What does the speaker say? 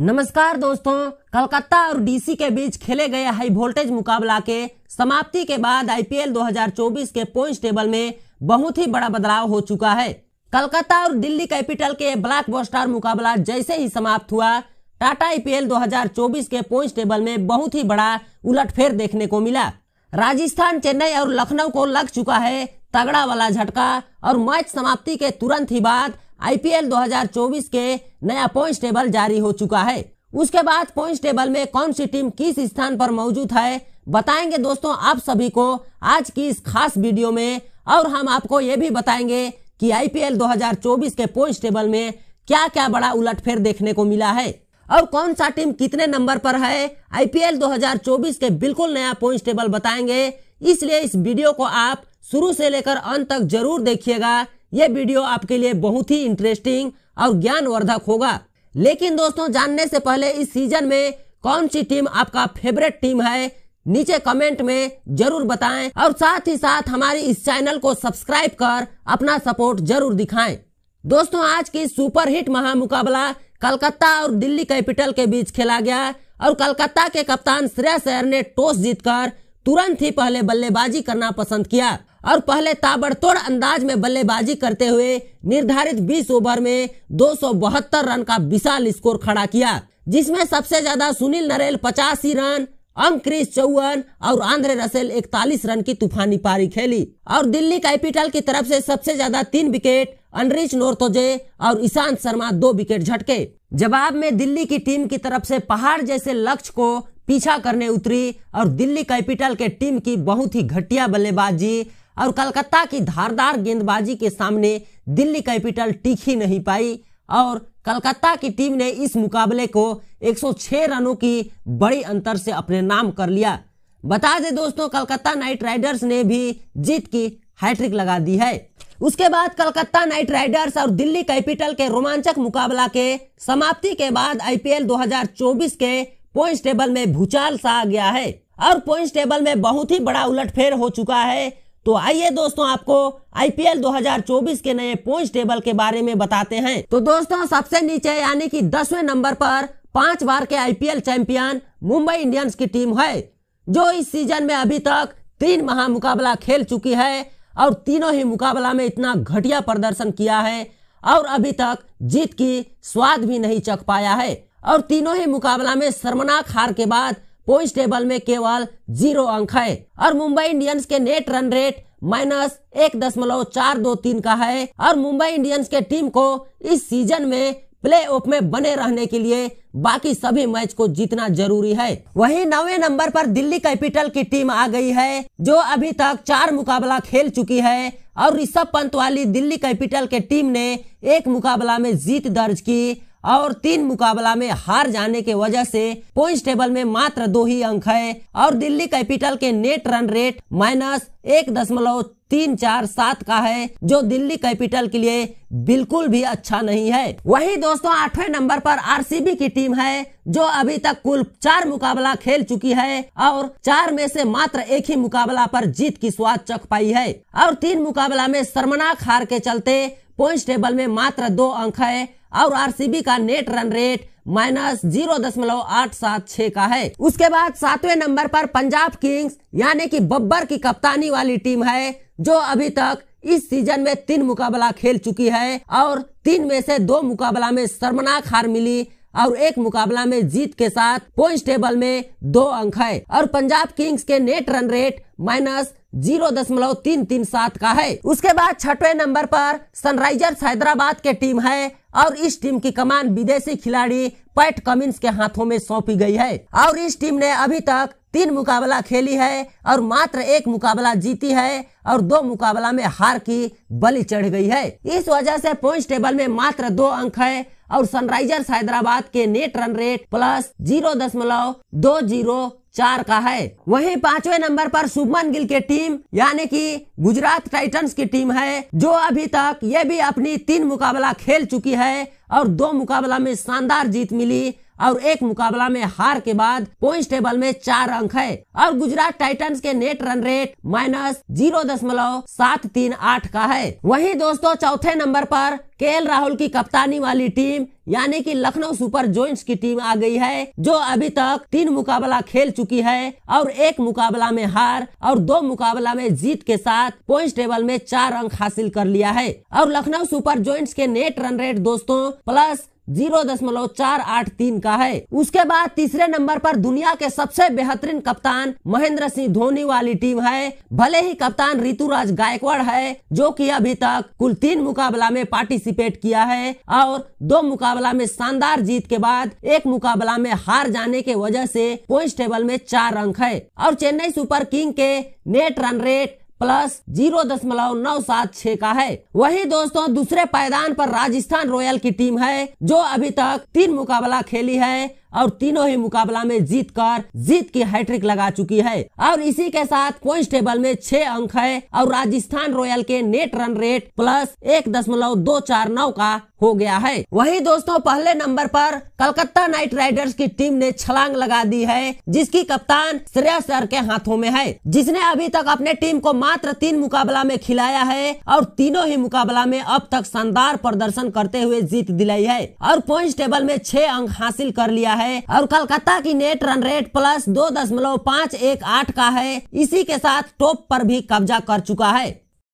नमस्कार दोस्तों कलकत्ता और डीसी के बीच खेले गए हाई वोल्टेज मुकाबला के समाप्ति के बाद आईपीएल 2024 के पॉइंट टेबल में बहुत ही बड़ा बदलाव हो चुका है कलकत्ता और दिल्ली कैपिटल के ब्लैक बोस्टार मुकाबला जैसे ही समाप्त हुआ टाटा आईपीएल 2024 के पॉइंट टेबल में बहुत ही बड़ा उलटफेर देखने को मिला राजस्थान चेन्नई और लखनऊ को लग चुका है तगड़ा वाला झटका और मैच समाप्ति के तुरंत ही बाद आईपीएल 2024 के नया पॉइंट टेबल जारी हो चुका है उसके बाद पॉइंट टेबल में कौन सी टीम किस स्थान पर मौजूद है बताएंगे दोस्तों आप सभी को आज की इस खास वीडियो में और हम आपको ये भी बताएंगे कि आईपीएल 2024 के पॉइंट टेबल में क्या क्या बड़ा उलटफेर देखने को मिला है और कौन सा टीम कितने नंबर पर है आईपीएल 2024 के बिल्कुल नया पॉइंट टेबल बताएंगे इसलिए इस वीडियो को आप शुरू से लेकर अंत तक जरूर देखिएगा ये वीडियो आपके लिए बहुत ही इंटरेस्टिंग और ज्ञानवर्धक होगा लेकिन दोस्तों जानने से पहले इस सीजन में कौन सी टीम आपका फेवरेट टीम है नीचे कमेंट में जरूर बताएं और साथ ही साथ हमारी इस चैनल को सब्सक्राइब कर अपना सपोर्ट जरूर दिखाएं दोस्तों आज की सुपरहिट महामुकाबला कलकत्ता और दिल्ली कैपिटल के बीच खेला गया और कलकत्ता के कप्तान श्रेयस अयर ने टॉस जीतकर तुरंत ही पहले बल्लेबाजी करना पसंद किया और पहले ताबड़तोड़ अंदाज में बल्लेबाजी करते हुए निर्धारित 20 ओवर में दो रन का विशाल स्कोर खड़ा किया जिसमें सबसे ज्यादा सुनील नरेल पचासी रन अंक्रिश चौवन और आंध्र रसेल इकतालीस रन की तूफानी पारी खेली और दिल्ली कैपिटल की तरफ से सबसे ज्यादा तीन विकेट अनरिच नोरतोजे और ईशांत शर्मा दो विकेट झटके जवाब में दिल्ली की टीम की तरफ से पहाड़ जैसे लक्ष्य को पीछा करने उतरी और दिल्ली कैपिटल के टीम की बहुत ही घटिया बल्लेबाजी और कलकत्ता की धारदार गेंदबाजी के सामने दिल्ली कैपिटल टिक ही नहीं पाई और कलकत्ता की टीम ने इस मुकाबले को 106 रनों की बड़ी अंतर से अपने नाम कर लिया बता दें दोस्तों कलकत्ता नाइट राइडर्स ने भी जीत की हैट्रिक लगा दी है उसके बाद कलकत्ता नाइट राइडर्स और दिल्ली कैपिटल के रोमांचक मुकाबला के समाप्ति के बाद आईपीएल 2024 के पॉइंट टेबल में भूचाल सा आ गया है और पॉइंट टेबल में बहुत ही बड़ा उलटफेर हो चुका है तो आइए दोस्तों आपको आईपीएल 2024 के नए पॉइंट टेबल के बारे में बताते हैं तो दोस्तों सबसे नीचे यानी कि दसवें नंबर पर पांच बार के आईपीएल चैंपियन मुंबई इंडियंस की टीम है जो इस सीजन में अभी तक तीन महा मुकाबला खेल चुकी है और तीनों ही मुकाबला में इतना घटिया प्रदर्शन किया है और अभी तक जीत की स्वाद भी नहीं चख पाया है और तीनों ही मुकाबला में शर्मनाक हार के बाद पॉइंट टेबल में केवल जीरो अंक है और मुंबई इंडियंस के नेट रन रेट माइनस एक दशमलव चार दो तीन का है और मुंबई इंडियंस के टीम को इस सीजन में प्ले ऑफ में बने रहने के लिए बाकी सभी मैच को जीतना जरूरी है वहीं नवे नंबर पर दिल्ली कैपिटल की टीम आ गई है जो अभी तक चार मुकाबला खेल चुकी है और ऋषभ पंत वाली दिल्ली कैपिटल के टीम ने एक मुकाबला में जीत दर्ज की और तीन मुकाबला में हार जाने के वजह से पॉइंट टेबल में मात्र दो ही अंक है और दिल्ली कैपिटल के नेट रन रेट माइनस एक दशमलव तीन चार सात का है जो दिल्ली कैपिटल के लिए बिल्कुल भी अच्छा नहीं है वही दोस्तों आठवें नंबर पर आरसीबी की टीम है जो अभी तक कुल चार मुकाबला खेल चुकी है और चार में से मात्र एक ही मुकाबला पर जीत की स्वाद चख पाई है और तीन मुकाबला में शर्मनाक हार के चलते पॉइंट टेबल में मात्र दो अंक है और आरसीबी का net run rate minus zero दशमलव आठ सात छह का है उसके बाद सातवें नंबर पर पंजाब किंग्स यानी कि बब्बर की कप्तानी वाली टीम है जो अभी तक इस सीजन में तीन मुकाबला खेल चुकी है और तीन में से दो मुकाबला में शर्मनाक हार मिली और एक मुकाबला में जीत के साथ पॉइंट टेबल में दो अंक है और पंजाब किंग्स के net run rate minus zero दशमलव तीन तीन सात का है उसके बाद छठवे नंबर पर सनराइजर्स हैदराबाद के टीम है और इस टीम की कमान विदेशी खिलाड़ी पैट कमिंस के हाथों में सौंपी गई है और इस टीम ने अभी तक तीन मुकाबला खेली है और मात्र एक मुकाबला जीती है और दो मुकाबला में हार की बलि चढ़ गई है इस वजह से पॉइंट टेबल में मात्र दो अंक है और सनराइजर्स हैदराबाद के net run rate plus zero दशमलव दो जीरो चार का है वहीं पांचवे नंबर पर शुभमन गिल की टीम यानी कि गुजरात टाइटंस की टीम है जो अभी तक ये भी अपनी तीन मुकाबला खेल चुकी है और दो मुकाबला में शानदार जीत मिली और एक मुकाबला में हार के बाद पॉइंट टेबल में चार अंक है और गुजरात टाइटंस के net run rate minus zero दशमलव सात तीन आठ का है वहीं दोस्तों चौथे नंबर पर के राहुल की कप्तानी वाली टीम यानी कि लखनऊ सुपर जॉइंट्स की टीम आ गई है जो अभी तक तीन मुकाबला खेल चुकी है और एक मुकाबला में हार और दो मुकाबला में जीत के साथ पॉइंट टेबल में चार अंक हासिल कर लिया है और लखनऊ सुपर जॉइंट्स के नेट रन रेट दोस्तों प्लस जीरो दशमलव चार आठ तीन का है उसके बाद तीसरे नंबर पर दुनिया के सबसे बेहतरीन कप्तान महेंद्र सिंह धोनी वाली टीम है भले ही कप्तान ऋतुराज गायकवाड़ है जो कि अभी तक कुल तीन मुकाबला में पार्टिसिपेट किया है और दो मुकाबला में शानदार जीत के बाद एक मुकाबला में हार जाने के वजह से पॉइंट टेबल में चार अंक है और चेन्नई सुपर किंग के net run rate plus zero दशमलव नौ सात छह का है वही दोस्तों दूसरे पायदान पर राजस्थान रॉयल की टीम है जो अभी तक तीन मुकाबला खेली है और तीनों ही मुकाबला में जीत कर जीत की हैट्रिक लगा चुकी है और इसी के साथ पॉइंट टेबल में छह अंक है और राजस्थान रॉयल के नेट रन रेट प्लस एक दशमलव दो चार नौ का हो गया है वही दोस्तों पहले नंबर पर कलकत्ता नाइट राइडर्स की टीम ने छलांग लगा दी है जिसकी कप्तान श्रेया सर के हाथों में है जिसने अभी तक अपने टीम को मात्र तीन मुकाबला में खिलाया है और तीनों ही मुकाबला में अब तक शानदार प्रदर्शन करते हुए जीत दिलाई है और पॉइंट टेबल में छह अंक हासिल कर लिया है है और कलकत्ता की नेट रन रेट प्लस दो दशमलव पाँच एक आठ का है इसी के साथ टॉप पर भी कब्जा कर चुका है